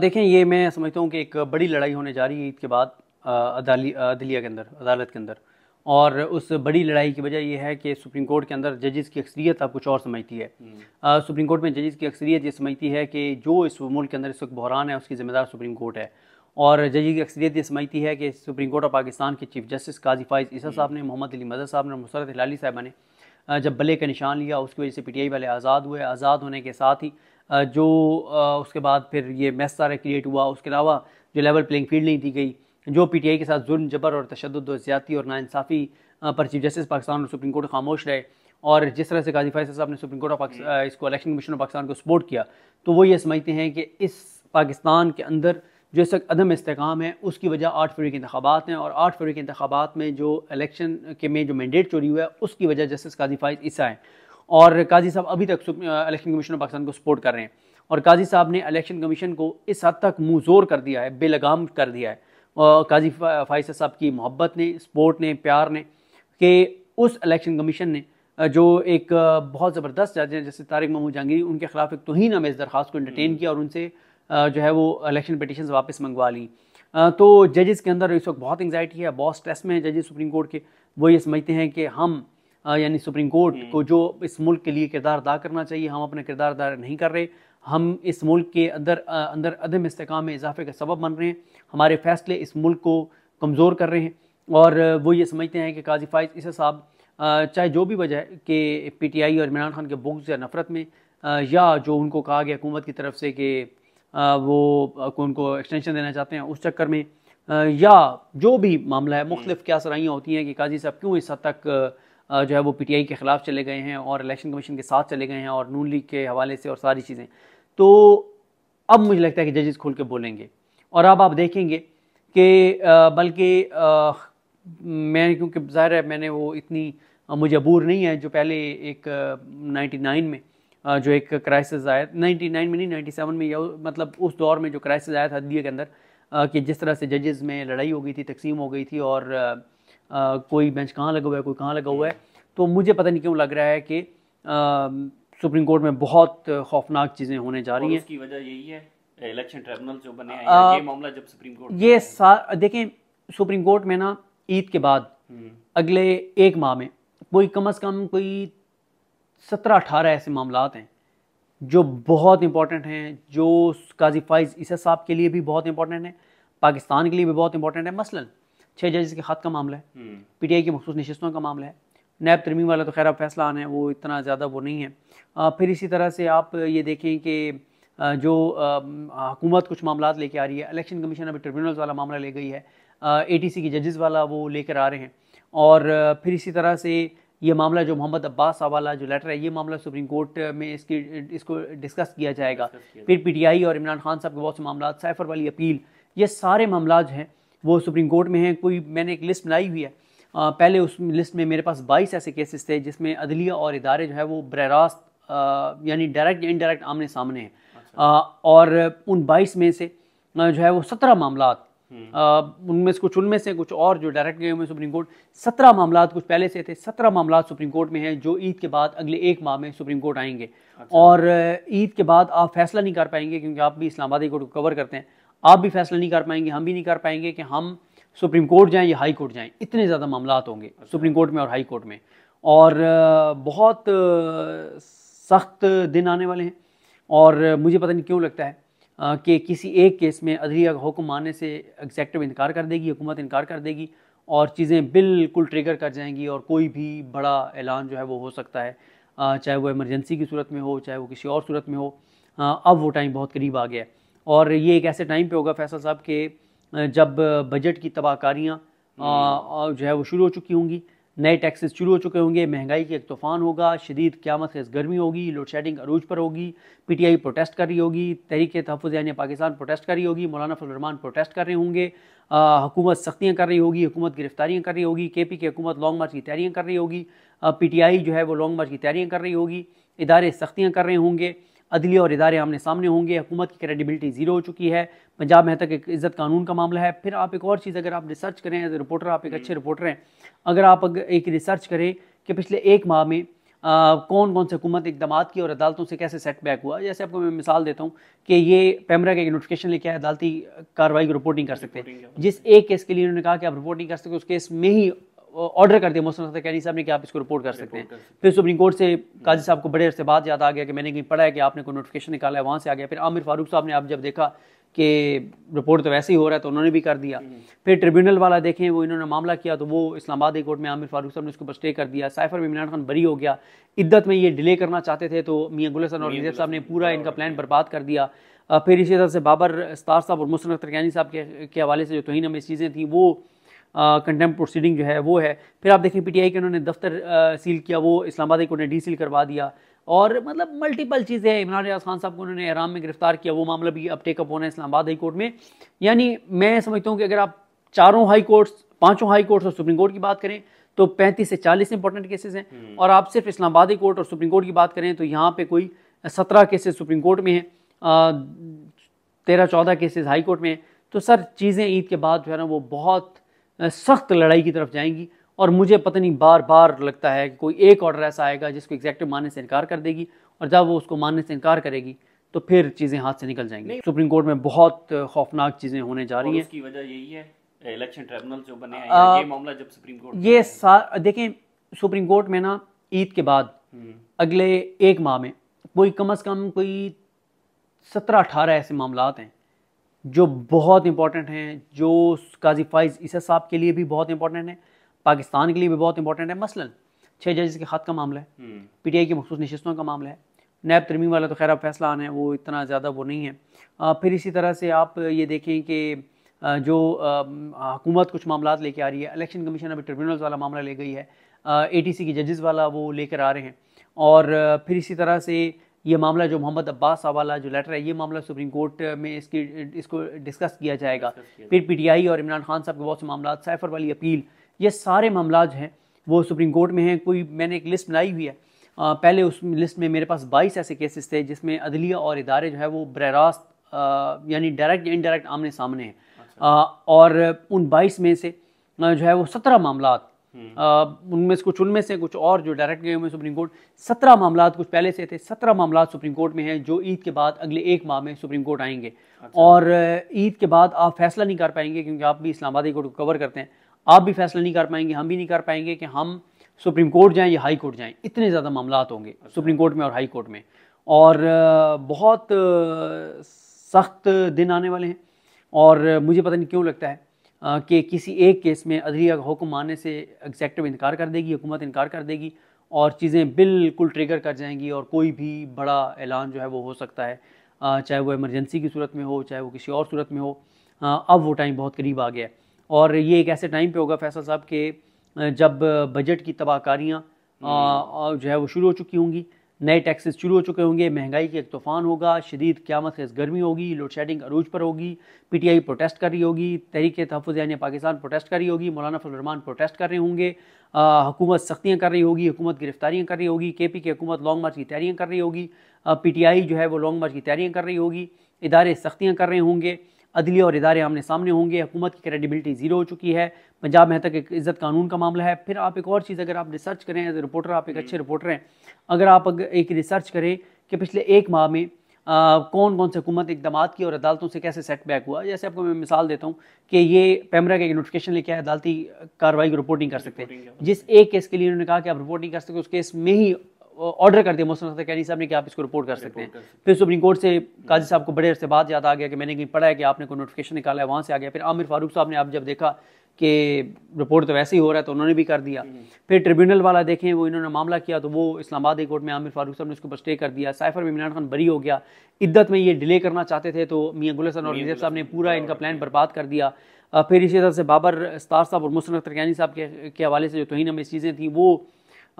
देखें ये मैं समझता हूँ कि एक बड़ी लड़ाई होने जा रही है ईद के बाद अदाली अदलिया के अंदर अदालत के अंदर और उस बड़ी लड़ाई की वजह यह है कि सुप्रीम कोर्ट के अंदर जजेस की अक्सरियत आप कुछ और समझती है आ, हम्म। सुप्रीम कोर्ट में जजेस की अक्सरियत ये समझती है कि जो इस मुल्क के अंदर इस वक्त बहरान है उसकी ज़िम्मेदार सुप्रीम कोर्ट है और जजेस की अक्सरियत ये समझती है कि सुप्रीम कोर्ट ऑफ पाकिस्तान के चीफ जस्टिस काजी फाइज ईसा साहब ने हम्म। मोहम्मद अली मदर साहब ने मुसरत हिलाली साहबा ने जब बल्ले का निशान लिया उसकी वजह से आई वाले आज़ाद हुए आज़ाद होने के साथ ही जो उसके बाद फिर ये मैस सारा क्रिएट हुआ उसके अलावा जो लेवल प्लेइंग फील्ड नहीं दी गई जो पीटीआई के साथ जुर्म जबर और तशद और ज़्यादती और नाानसाफ़ी पर चीफ जस्टिस पाकिस्तान और सुप्रीम कोर्ट खामोश रहे और जिस तरह से गाजी फैसल साहब ने सुप्रीम कोर्ट ऑफ इसको इलेक्शन कमीशन ऑफ पाकिस्तान को सपोर्ट किया तो वो ये समझते हैं कि इस पाकिस्तान के अंदर जो इस वक्त अदम इसकाम है उसकी वजह आठ फरवरी के इंतबात हैं और आठ फरवरी के इंतबात में जो इलेक्शन के में जो मैंडेट चोरी हुआ है उसकी वजह जस्टिस काजी ईसा है और काजी साहब अभी तक इलेक्शन कमीशन ऑफ पाकिस्तान को सपोर्ट कर रहे हैं और काजी साहब ने इलेक्शन कमीशन को इस हद तक मुँह कर दिया है बेलगाम कर दिया है काजी फाइस साहब की मोहब्बत ने सपोर्ट ने प्यार ने कि उस इलेक्शन कमीशन ने जो एक बहुत ज़बरदस्त जज हैं जैसे तारिक महमूद जहांगीर उनके खिलाफ एक तोहन इस दरख्वास्त को इंटरटेन हम्म। किया और उनसे जो है वो इलेक्शन पटिशन वापस मंगवा ली तो जजेस के अंदर इस वक्त बहुत एंगजाइटी है बहुत स्ट्रेस में है जजेस सुप्रीम कोर्ट के वो ये समझते हैं कि हम यानी सुप्रीम कोर्ट हम्म। को जो इस मुल्क के लिए किरदार अदा करना चाहिए हम अपना किरदार अदा नहीं कर रहे हम इस मुल्क के अंदर अंदर अदम इसकाम में इजाफे का सबब बन रहे हैं हमारे फैसले इस मुल्क को कमज़ोर कर रहे हैं और वो ये समझते हैं कि काजी फ़ायज इस साहब चाहे जो भी वजह है कि पी टी आई और इमरान खान के बुग्स या नफ़रत में या जो उनको कहा गया हुकूमत की तरफ से कि वो उनको एक्सटेंशन देना चाहते हैं उस चक्कर में या जो भी मामला है मुख्तलिफ क्या सराइयाँ होती हैं कि काजी साहब क्यों इस हद तक जो है वो पीटीआई के ख़िलाफ़ चले गए हैं और इलेक्शन कमीशन के साथ चले गए हैं और नून लीग के हवाले से और सारी चीज़ें तो अब मुझे लगता है कि जजेस खुल के बोलेंगे और अब आप देखेंगे कि बल्कि मैं क्योंकि ज़ाहिर है मैंने वो इतनी मुजबूर नहीं है जो पहले एक नाइन्टी नाइन में जो एक क्राइसिस आया नाइन्टी नाइन में नहीं नाइन्टी सेवन में या मतलब उस दौर में जो क्राइसिस आया था दिए के अंदर कि जिस तरह से जजेस में लड़ाई हो गई थी तकसीम हो गई थी और कोई बेंच कहाँ लगा हुआ है कोई कहाँ लगा हुआ है तो मुझे पता नहीं क्यों लग रहा है कि सुप्रीम कोर्ट में बहुत खौफनाक चीज़ें होने जा रही हैं उसकी वजह यही है इलेक्शन ट्रिब्यूनल जो बने हैं ये मामला जब सुप्रीम कोर्ट ये देखें सुप्रीम कोर्ट में ना ईद के बाद हम्म। अगले एक माह में कोई कम अज़ कम कोई सत्रह अठारह ऐसे मामला हैं जो बहुत इंपॉर्टेंट हैं जो काजी फाइज इस साहब के लिए भी बहुत इंपॉर्टेंट है पाकिस्तान के लिए भी बहुत इंपॉर्टेंट है मसलन छः जजेस के खत का मामला है पी टी आई की मखसूस नशस्तों का मामला है नैब तरमीम वाला तो खैर फैसला आना है वो इतना ज़्यादा वो नहीं है आ, फिर इसी तरह से आप ये देखें कि जो हुकूमत कुछ मामला लेके आ रही है इलेक्शन कमीशन अभी ट्रिब्यूनल्स वाला मामला ले गई है ए टी सी की जजेस वाला वो लेकर आ रहे हैं और फिर इसी तरह से ये मामला जो मोहम्मद अब्बास वाला जो लेटर है ये मामला सुप्रीम कोर्ट में इसकी इसको डिस्कस किया जाएगा फिर पीटीआई और इमरान खान साहब के बहुत से मामला साइफर वाली अपील ये सारे मामला हैं वो सुप्रीम कोर्ट में हैं कोई मैंने एक लिस्ट बनाई हुई है आ, पहले उस लिस्ट में मेरे पास बाईस ऐसे केसेस थे जिसमें अदलिया और इदारे जो है वो बर रास्त यानी डायरेक्ट या इनडायरेक्ट आमने सामने हैं अच्छा। और उन बाईस में से जो है वो सत्रह मामला हम्म। उनमें से कुछ उनमें से कुछ और जो डायरेक्ट गए हुए सुप्रीम कोर्ट सत्रह मामला कुछ पहले से थे सत्रह मामला सुप्रीम कोर्ट में हैं जो ईद के बाद अगले एक माह में सुप्रीम कोर्ट आएंगे अच्छा। और ईद के बाद आप फैसला नहीं कर पाएंगे क्योंकि आप भी इस्लामाबादी कोर्ट को कवर करते हैं आप भी फैसला नहीं कर पाएंगे हम भी नहीं कर पाएंगे कि हम सुप्रीम कोर्ट जाएं या हाई कोर्ट जाएं इतने ज़्यादा मामला होंगे अच्छा। सुप्रीम कोर्ट में और हाई कोर्ट में और बहुत सख्त दिन आने वाले हैं और मुझे पता नहीं क्यों लगता है कि किसी एक केस में अदलिया का हुक्म आने से एग्जैक्टिव इनकार कर देगी हुकूमत इनकार कर देगी और चीज़ें बिल्कुल ट्रिगर कर जाएंगी और कोई भी बड़ा ऐलान जो है वो हो सकता है चाहे वो इमरजेंसी की सूरत में हो चाहे वो किसी और सूरत में हो अब वो टाइम बहुत करीब आ गया है और ये एक ऐसे टाइम पे होगा फैसल साहब के जब बजट की तबाहकारियाँ हम्म। जो है वो शुरू हो चुकी होंगी नए टैक्सेस शुरू हो चुके होंगे महंगाई के एक तूफान होगा शदीद क्यामत खेज गर्मी होगी लोड शेडिंग अरूज पर होगी पी टी आई प्रोटेस्ट कर रही होगी तहरीक तहफ़ यानी पाकिस्तान प्रोटेस्ट कर रही होगी मौलाना फलरमान प्रोटेस्ट कर रहे होंगे हुकूमत सख्तियाँ कर रही होगी हुकूमत गिरफ्तारियाँ कर रही होगी के पी की हुकूमत लॉन्ग मार्च की तैयारियाँ कर रही होगी पी टी आई जो है वो लॉन्ग मार्च की तैयारियाँ कर रही होगी इदारे सख्तियाँ कर रहे होंगे अदलिया और इदारे आमने सामने होंगे हुकूमत की क्रेडिबिलिटी ज़ीरो हो चुकी है पंजाब में तक एक इज़्ज़त कानून का मामला है फिर आप एक और चीज़ अगर आप रिसर्च करें एज ए रिपोर्टर आप एक अच्छे रिपोर्टर हैं अगर आप अगर एक रिसर्च करें कि पिछले एक माह में आ, कौन कौन से हुकूमत इकदाम की और अदालतों से कैसे सेटबैक हुआ जैसे आपको मैं मिसाल देता हूँ कि ये पैमरा का एक नोटिफिकेशन लेके आया अदालती कार्रवाई की रिपोर्टिंग कर सकते हैं जिस एक केस के लिए उन्होंने कहा कि आप रिपोर्टिंग कर सकते उस केस में ही ऑर्डर कर दिया मौसम सकता कैनी साहब ने कि आप इसको रिपोर्ट कर सकते हैं फिर सुप्रीम कोर्ट से काजी साहब को बड़े अरसे बाद याद आ गया कि मैंने कहीं पढ़ा है कि आपने कोई नोटिफिकेशन निकाला है वहाँ से आ गया फिर आमिर फारूक साहब ने आप जब देखा कि रिपोर्ट तो वैसे ही हो रहा है तो उन्होंने भी कर दिया हम्म। फिर ट्रिब्यूनल वाला देखें वो इन्होंने मामला किया तो वो इस्लामाबाद हाई कोर्ट में आमिर फारूक साहब ने उसको स्टे कर दिया साइफर में इमरान खान बरी हो गया इद्दत में ये डिले करना चाहते थे तो मियाँ गुलसन और रिजब साहब ने पूरा इनका प्लान बर्बाद कर दिया फिर इसी तरह से बाबर स्तार साहब और मुसन अख्तर कैनी साहब के हवाले से जो तोहिन हमें चीज़ें थी वो कंटेम्प प्रोसीडिंग जो है वो है फिर आप देखें पीटीआई के उन्होंने दफ्तर सील किया वो इस्लामाबाद कोर्ट ने डी सील करवा दिया और मतलब मल्टीपल चीज़ें हैं इमरान रियाज खान साहब को उन्होंने आराम में गिरफ्तार किया वो मामला भी अब टेकअप होना है इस्लामाबाद हाई कोर्ट में यानी मैं समझता हूँ कि अगर आप चारों हाई कोर्ट्स पाँचों हाई कोर्ट्स और सुप्रीम कोर्ट की बात करें तो पैंतीस से चालीस इंपॉर्टेंट केसेज हैं हम्म। और आप सिर्फ इस्लामाबाद हाई कोर्ट और सुप्रीम कोर्ट की बात करें तो यहाँ पर कोई सत्रह केसेज सुप्रीम कोर्ट में हैं तेरह चौदह केसेज हाई कोर्ट में हैं तो सर चीज़ें ईद के बाद जो है ना वो बहुत सख्त लड़ाई की तरफ जाएंगी और मुझे पता नहीं बार बार लगता है कि कोई एक ऑर्डर ऐसा आएगा जिसको एग्जैक्टिव मानने से इनकार कर देगी और जब वो उसको मानने से इनकार करेगी तो फिर चीज़ें हाथ से निकल जाएंगी सुप्रीम कोर्ट में बहुत खौफनाक चीज़ें होने जा रही हैं उसकी वजह यही है इलेक्शन ट्रिब्यूनल जो बने हैं ये मामला जब सुप्रीम कोर्ट ये देखें सुप्रीम कोर्ट में ना ईद के बाद हम्म। अगले एक माह में कोई कम अज़ कम कोई सत्रह अठारह ऐसे मामला हैं जो बहुत इंपॉर्टेंट हैं जो काजी फाइज ईसा साहब के लिए भी बहुत इंपॉर्टेंट हैं पाकिस्तान के लिए भी बहुत इंपॉर्टेंट है मसलन छः जजेस के हाथ का मामला है पीटीआई हम्म। की मखसूस नशस्तों का मामला है नैब तरमीम वाला तो खैर फैसला आना है वो इतना ज़्यादा वो नहीं है आ, फिर इसी तरह से आप ये देखें कि जो हुकूमत कुछ मामला लेके आ रही है इलेक्शन कमीशन अभी ट्रिब्यूनल्स वाला मामला ले गई है ए टी सी के जजेस वाला वो लेकर आ रहे हैं और फिर इसी तरह से ये मामला जो मोहम्मद अब्बास वाला जो लेटर है ये मामला सुप्रीम कोर्ट में इसकी इसको डिस्कस किया जाएगा फिर पीटीआई और इमरान खान साहब के बहुत से मामला सैफर वाली अपील ये सारे मामला हैं वो सुप्रीम कोर्ट में हैं कोई मैंने एक लिस्ट बनाई हुई है आ, पहले उस लिस्ट में मेरे पास बाईस ऐसे केसेस थे जिसमें अदलिया और इदारे जो है वो बर रास्त यानी डायरेक्ट या इनडायरेक्ट आमने सामने हैं अच्छा। और उन बाईस में से जो है वो सत्रह मामला उनमें से कुछ उनमें से कुछ और जो डायरेक्ट गए हुए सुप्रीम कोर्ट सत्रह मामला कुछ पहले से थे सत्रह मामला सुप्रीम कोर्ट में हैं जो ईद के बाद अगले एक माह में सुप्रीम कोर्ट आएंगे अच्छा। और ईद के बाद आप फैसला नहीं कर पाएंगे क्योंकि आप भी इस्लामाबादी कोर्ट को कवर करते हैं आप भी फैसला नहीं कर पाएंगे हम भी नहीं कर पाएंगे कि हम सुप्रीम कोर्ट जाएँ या हाई कोर्ट जाएँ इतने ज़्यादा मामला होंगे सुप्रीम अच्छा। कोर्ट में और हाई कोर्ट में और बहुत सख्त दिन आने वाले हैं और मुझे पता नहीं क्यों लगता है के किसी एक केस में अदलिया का हुक्म आने से एग्जैक्टिव इनकार कर देगी हुकूमत इनकार कर देगी और चीज़ें बिल्कुल ट्रिगर कर जाएंगी और कोई भी बड़ा ऐलान जो है वो हो सकता है चाहे वो इमरजेंसी की सूरत में हो चाहे वो किसी और सूरत में हो अब वो टाइम बहुत करीब आ गया है और ये एक ऐसे टाइम पे होगा फैसल साहब के जब बजट की तबाहकारियाँ हम्म। जो है वो शुरू हो चुकी होंगी नए टैक्सेस शुरू हो चुके होंगे महंगाई के एक तूफान होगा शदीद क्यामत खेज गर्मी होगी लोड शेडिंग अरूज पर होगी पी टी आई प्रोटेस्ट कर रही होगी तहरीक तहफ़ यानी पाकिस्तान प्रोटेस्ट कर रही होगी मौलाना फजलरमान प्रोटेस्ट कर रहे होंगे हुकूमत सख्तियाँ कर रही होगी हुकूमत गिरफ्तारियाँ कर रही होगी के पी की हुकूमत लॉन्ग मार्च की तैयारियाँ कर रही होगी पी टी आई जो है वो लॉन्ग मार्च की तैयारियाँ कर रही होगी इदारे सख्तियाँ कर रहे होंगे अदली और इदारे आमने सामने होंगे हुकूमत की क्रेडिबिलिटी ज़ीरो हो चुकी है पंजाब में तक एक इज़्ज़त कानून का मामला है फिर आप एक और चीज़ अगर आप रिसर्च करें एज ए रिपोर्टर आप एक हम्म। अच्छे रिपोर्टर हैं अगर आप अगर एक रिसर्च करें कि पिछले एक माह में आ, कौन कौन से हुकूमत इकदाम की और अदालतों से कैसे सेटबैक हुआ जैसे आपको मैं मिसाल देता हूँ कि ये पैमरा का एक नोटिफिकेशन लेके आए अदालती कार्रवाई की रिपोर्टिंग कर सकते हैं जिस एक केस के लिए उन्होंने कहा कि आप रिपोर्टिंग कर सकते उस केस में ही ऑर्डर कर दिया मौसम कैनी साहब ने कि आप इसको रिपोर्ट कर सकते हैं फिर सुप्रीम कोर्ट से काजी साहब को बड़े अरसे बाद याद आ गया कि मैंने कहीं पढ़ा है कि आपने कोई नोटिफिकेशन निकाला है वहाँ से आ गया फिर आमिर फारूक साहब ने आप जब देखा कि रिपोर्ट तो वैसे ही हो रहा है तो उन्होंने भी कर दिया हम्म। फिर ट्रिब्यूनल वाला देखें वो इन्होंने मामला किया तो वो इस्लामाबाद हाई कोर्ट में आमिर फारूक साहब ने उसको स्टे कर दिया साइफर में इमरान खान बरी हो गया इद्दत में ये डिले करना चाहते थे तो मियाँ गुलसन और रिजेब साहब ने पूरा इनका प्लान बर्बाद कर दिया फिर इसी तरह से बाबर स्तार साहब और मुसन कैनी साहब के हवाले से जो तोहन हमें चीज़ें थी वो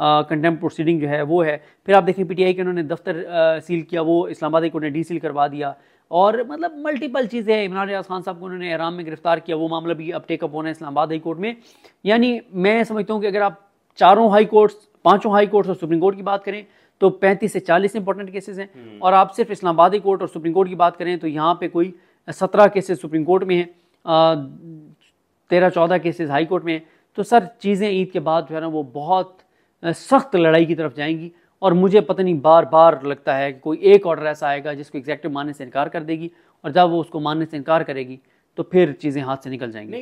कंटेम प्रोसीडिंग जो है वो है फिर आप देखें पीटीआई के उन्होंने दफ्तर आ, सील किया वो इस्लामाबाद एक ने डी सील करवा दिया और मतलब मल्टीपल चीज़ें हैं इमरान रियाज खान साहब को उन्होंने आराम में गिरफ्तार किया वो मामला भी अब टेकअप होना है इस्लामाबाद हाई कोर्ट में यानी मैं समझता हूँ कि अगर आप चारों हाई कोर्ट्स पांचों हाई कोर्ट्स और सुप्रीम कोर्ट की बात करें तो 35 से 40 इंपॉर्टेंट केसेस हैं हम्म। और आप सिर्फ इस्लामाबाद हाई कोर्ट और सुप्रीम कोर्ट की बात करें तो यहाँ पर कोई सत्रह केसेज सुप्रीम कोर्ट में हैं तेरह चौदह केसेज हाई कोर्ट में हैं तो सर चीज़ें ईद के बाद जो है ना वो बहुत सख्त लड़ाई की तरफ जाएंगी और मुझे पता नहीं बार बार लगता है कि कोई एक ऑर्डर ऐसा आएगा जिसको एग्जैक्टिव मानने से इनकार कर देगी और जब वो उसको मानने से इनकार करेगी तो फिर चीज़ें हाथ से निकल जाएंगी